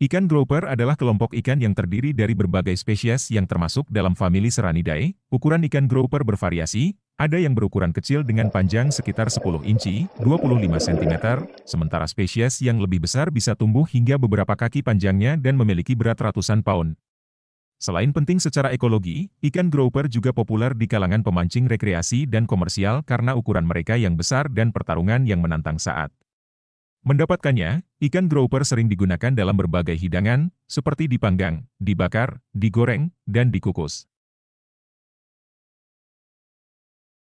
Ikan grouper adalah kelompok ikan yang terdiri dari berbagai spesies yang termasuk dalam famili Seranidae. Ukuran ikan grouper bervariasi, ada yang berukuran kecil dengan panjang sekitar 10 inci, 25 cm, sementara spesies yang lebih besar bisa tumbuh hingga beberapa kaki panjangnya dan memiliki berat ratusan pound. Selain penting secara ekologi, ikan grouper juga populer di kalangan pemancing rekreasi dan komersial karena ukuran mereka yang besar dan pertarungan yang menantang saat Mendapatkannya, ikan grouper sering digunakan dalam berbagai hidangan, seperti dipanggang, dibakar, digoreng, dan dikukus.